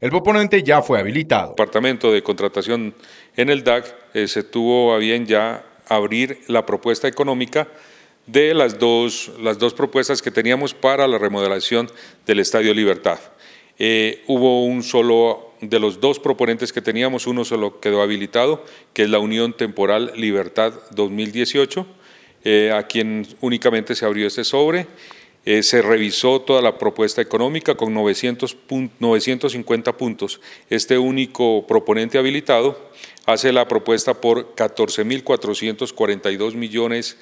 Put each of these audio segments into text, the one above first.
El proponente ya fue habilitado. El departamento de contratación en el DAC eh, se tuvo a bien ya abrir la propuesta económica de las dos, las dos propuestas que teníamos para la remodelación del Estadio Libertad. Eh, hubo un solo, de los dos proponentes que teníamos, uno solo quedó habilitado, que es la Unión Temporal Libertad 2018, eh, a quien únicamente se abrió este sobre eh, se revisó toda la propuesta económica con 950 puntos. Este único proponente habilitado hace la propuesta por 14.442.446.950 millones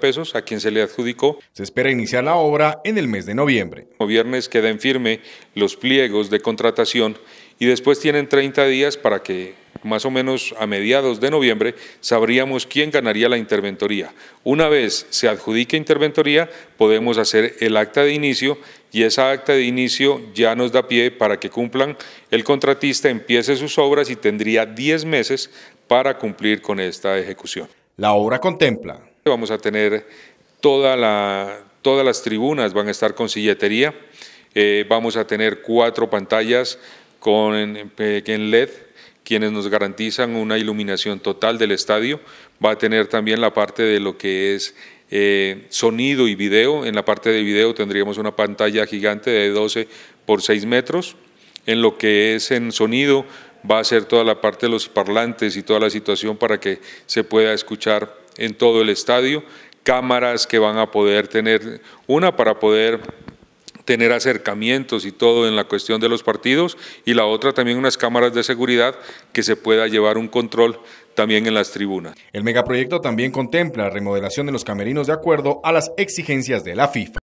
pesos a quien se le adjudicó. Se espera iniciar la obra en el mes de noviembre. El viernes quedan firme los pliegos de contratación y después tienen 30 días para que más o menos a mediados de noviembre, sabríamos quién ganaría la interventoría. Una vez se adjudique interventoría, podemos hacer el acta de inicio y esa acta de inicio ya nos da pie para que cumplan, el contratista empiece sus obras y tendría 10 meses para cumplir con esta ejecución. La obra contempla. Vamos a tener todas las tribunas, van a estar con silletería, eh, vamos a tener cuatro pantallas con, eh, en LED, quienes nos garantizan una iluminación total del estadio. Va a tener también la parte de lo que es eh, sonido y video. En la parte de video tendríamos una pantalla gigante de 12 por 6 metros. En lo que es en sonido va a ser toda la parte de los parlantes y toda la situación para que se pueda escuchar en todo el estadio. Cámaras que van a poder tener una para poder tener acercamientos y todo en la cuestión de los partidos, y la otra también unas cámaras de seguridad que se pueda llevar un control también en las tribunas. El megaproyecto también contempla la remodelación de los camerinos de acuerdo a las exigencias de la FIFA.